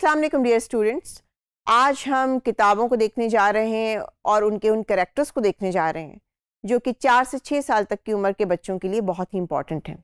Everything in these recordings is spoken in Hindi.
अस्सलाम वालेकुम डियर स्टूडेंट्स आज हम किताबों को देखने जा रहे हैं और उनके उन करेक्टर्स को देखने जा रहे हैं जो कि चार से छः साल तक की उम्र के बच्चों के लिए बहुत ही इंपॉर्टेंट हैं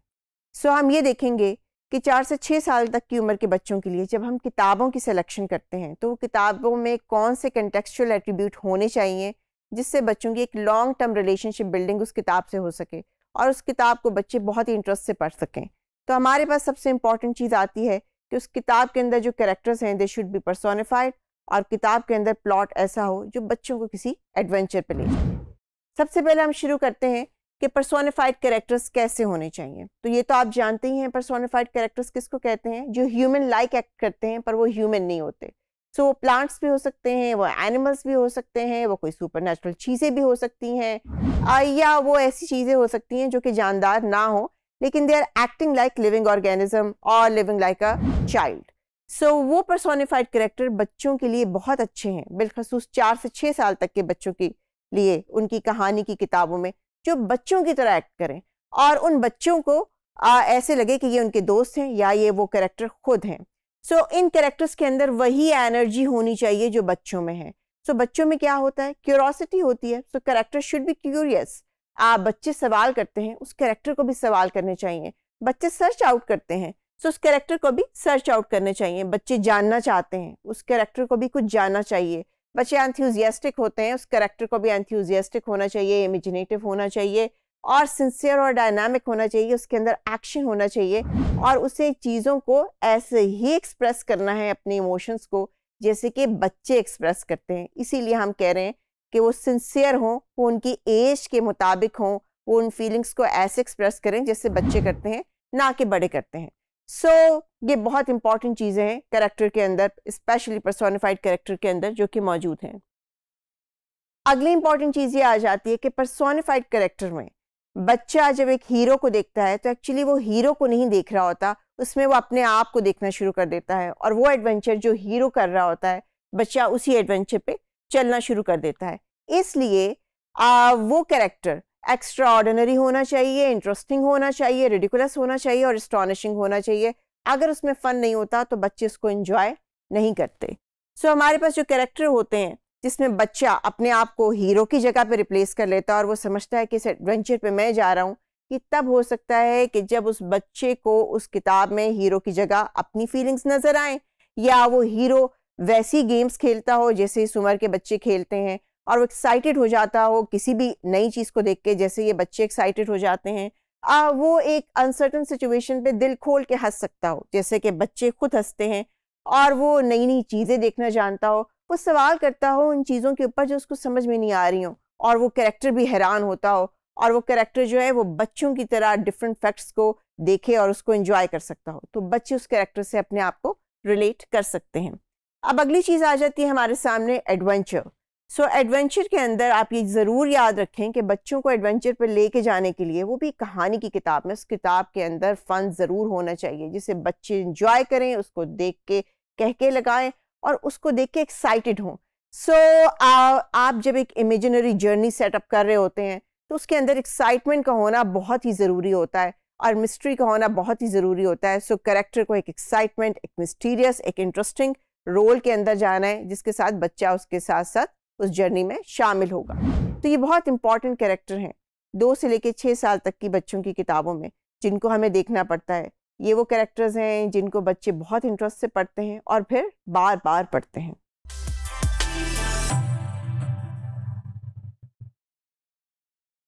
सो हम ये देखेंगे कि चार से छः साल तक की उम्र के बच्चों के लिए जब हम किताबों की सिलेक्शन करते हैं तो किताबों में कौन से कंटेक्चुअल एट्रीब्यूट होने चाहिए जिससे बच्चों की एक लॉन्ग टर्म रिलेशनशिप बिल्डिंग उस किताब से हो सके और उस किताब को बच्चे बहुत ही इंटरेस्ट से पढ़ सकें तो हमारे पास सबसे इंपॉर्टेंट चीज़ आती है कि उस किताब के अंदर जो कैरेक्टर्स हैं दे शुड बी परसोनिफाइड और किताब के अंदर प्लॉट ऐसा हो जो बच्चों को किसी एडवेंचर पर ले जाए सबसे पहले हम शुरू करते हैं कि परसोनिफाइड कैरेक्टर्स कैसे होने चाहिए तो ये तो आप जानते ही हैं परसोनिफाइड कैरेक्टर्स किसको कहते हैं जो ह्यूमन लाइक एक्ट करते हैं पर वो ह्यूमन नहीं होते सो so, वो प्लांट्स भी हो सकते हैं वो एनिमल्स भी हो सकते हैं वो कोई सुपर नेचुरल चीज़ें भी हो सकती हैं या वो ऐसी चीज़ें हो सकती हैं जो कि जानदार ना हो लेकिन they are acting like living organism और living like a child so वो पर्सोनिफाइड करेक्टर बच्चों के लिए बहुत अच्छे हैं बिलखसूस चार से छः साल तक के बच्चों के लिए उनकी कहानी की किताबों में जो बच्चों की तरह एक्ट करें और उन बच्चों को आ, ऐसे लगे कि ये उनके दोस्त हैं या ये वो करेक्टर खुद हैं सो so, इन करेक्टर्स के अंदर वही एनर्जी होनी चाहिए जो बच्चों में है सो so, बच्चों में क्या होता है क्यूरोसिटी होती है so character should be curious आप बच्चे सवाल करते हैं उस कैरेक्टर को भी सवाल करने चाहिए बच्चे सर्च आउट करते हैं सो उस कैरेक्टर को भी सर्च आउट करने चाहिए बच्चे जानना चाहते हैं उस कैरेक्टर को भी कुछ जानना चाहिए बच्चे एंथ्यूजियास्टिक होते हैं उस कैरेक्टर को भी एंथ्यूजियास्टिक होना चाहिए इमेजिनेटिव होना चाहिए और सिंसियर और डायनामिक होना चाहिए उसके अंदर एक्शन होना चाहिए और उसे चीज़ों को ऐसे ही एक्सप्रेस करना है अपने इमोशंस को जैसे कि बच्चे एक्सप्रेस करते हैं इसीलिए हम कह रहे हैं कि वो सिंसियर हों वो उनकी एज के मुताबिक हों वो उन फीलिंग्स को ऐसे एक्सप्रेस करें जैसे बच्चे करते हैं ना कि बड़े करते हैं सो so, ये बहुत इंपॉर्टेंट चीज़ें हैं करेक्टर के अंदर स्पेशली पर्सोनिफाइड करेक्टर के अंदर जो कि मौजूद हैं अगली इंपॉर्टेंट चीज़ ये आ जाती है कि पर्सोनिफाइड करेक्टर में बच्चा जब एक हीरो को देखता है तो एक्चुअली वो हीरो को नहीं देख रहा होता उसमें वो अपने आप को देखना शुरू कर देता है और वो एडवेंचर जो हीरो कर रहा होता है बच्चा उसी एडवेंचर पे चलना शुरू कर देता है इसलिए वो कैरेक्टर एक्स्ट्रा ऑर्डिनरी होना चाहिए इंटरेस्टिंग होना चाहिए रेडिकुलस होना चाहिए और स्टॉनिशिंग होना चाहिए अगर उसमें फ़न नहीं होता तो बच्चे उसको इन्जॉय नहीं करते सो so, हमारे पास जो कैरेक्टर होते हैं जिसमें बच्चा अपने आप को हीरो की जगह पे रिप्लेस कर लेता है और वो समझता है कि इस एडवेंचर पे मैं जा रहा हूँ कि तब हो सकता है कि जब उस बच्चे को उस किताब में हीरो की जगह अपनी फीलिंग्स नज़र आए या वो हीरो वैसी गेम्स खेलता हो जैसे इस उम्र के बच्चे खेलते हैं और वो एक्साइटेड हो जाता हो किसी भी नई चीज़ को देख के जैसे ये बच्चे एक्साइटेड हो जाते हैं आ, वो एक अनसर्टन सिचुएशन पे दिल खोल के हंस सकता हो जैसे कि बच्चे खुद हंसते हैं और वो नई नई चीज़ें देखना जानता हो वो सवाल करता हो उन चीज़ों के ऊपर जो उसको समझ में नहीं आ रही हो और वो करेक्टर भी हैरान होता हो और वो करेक्टर जो है वो बच्चों की तरह डिफरेंट फैक्ट्स को देखे और उसको इंजॉय कर सकता हो तो बच्चे उस करेक्टर से अपने आप को रिलेट कर सकते हैं अब अगली चीज़ आ जाती है हमारे सामने एडवेंचर सो so, एडवेंचर के अंदर आप ये ज़रूर याद रखें कि बच्चों को एडवेंचर पर लेके जाने के लिए वो भी कहानी की किताब में उस किताब के अंदर फ़न ज़रूर होना चाहिए जिसे बच्चे इंजॉय करें उसको देख के कह के लगाएं और उसको देख के एक्साइटेड हों सो so, आप जब एक इमेजिनरी जर्नी सेटअप कर रहे होते हैं तो उसके अंदर एक्साइटमेंट का होना बहुत ही ज़रूरी होता है और मिस्ट्री का होना बहुत ही ज़रूरी होता है सो so, करेक्टर को एक एक्साइटमेंट एक मिस्टीरियस एक इंटरेस्टिंग रोल के अंदर जाना है जिसके साथ बच्चा उसके साथ साथ उस जर्नी में शामिल होगा तो ये बहुत इंपॉर्टेंट कैरेक्टर हैं दो से लेकर छः साल तक की बच्चों की किताबों में जिनको हमें देखना पड़ता है ये वो कैरेक्टर्स हैं जिनको बच्चे बहुत इंटरेस्ट से पढ़ते हैं और फिर बार बार पढ़ते हैं